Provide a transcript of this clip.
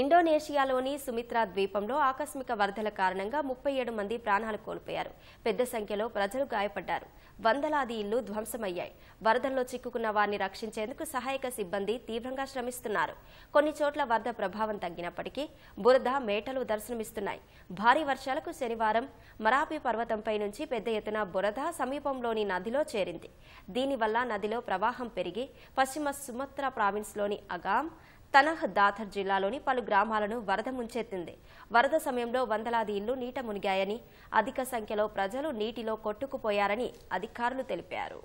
ఇండోనేషియాలోని సుమిత్రా ద్వీపంలో ఆకస్మిక వరదల కారణంగా ముప్పై ఏడు మంది ప్రాణాలు కోల్పోయారు పెద్ద సంఖ్యలో ప్రజలు గాయపడ్డారు వందలాది ఇళ్లు ధ్వంసమయ్యాయి వరదల్లో చిక్కుకున్న వారిని రక్షించేందుకు సహాయక సిబ్బంది తీవ్రంగా శ్రమిస్తున్నారు కొన్ని చోట్ల వరద ప్రభావం తగ్గినప్పటికీ బురద మేటలు దర్శనమిస్తున్నాయి భారీ వర్షాలకు శనివారం మరాపి పర్వతంపై నుంచి పెద్ద ఎత్తున బురద సమీపంలోని నదిలో చేరింది దీనివల్ల నదిలో ప్రవాహం పెరిగి పశ్చిమ సుమత్ర ప్రావిన్స్లోని అగామ్ తనహ్ దాథర్ జిల్లాలోని పలు గ్రామాలను వరద ముంచెత్తింది వరద సమయంలో వందలాది ఇళ్లు నీట మునిగాయని అధిక సంఖ్యలో ప్రజలు నీటిలో కొట్టుకుపోయారని అధికారులు తెలిపారు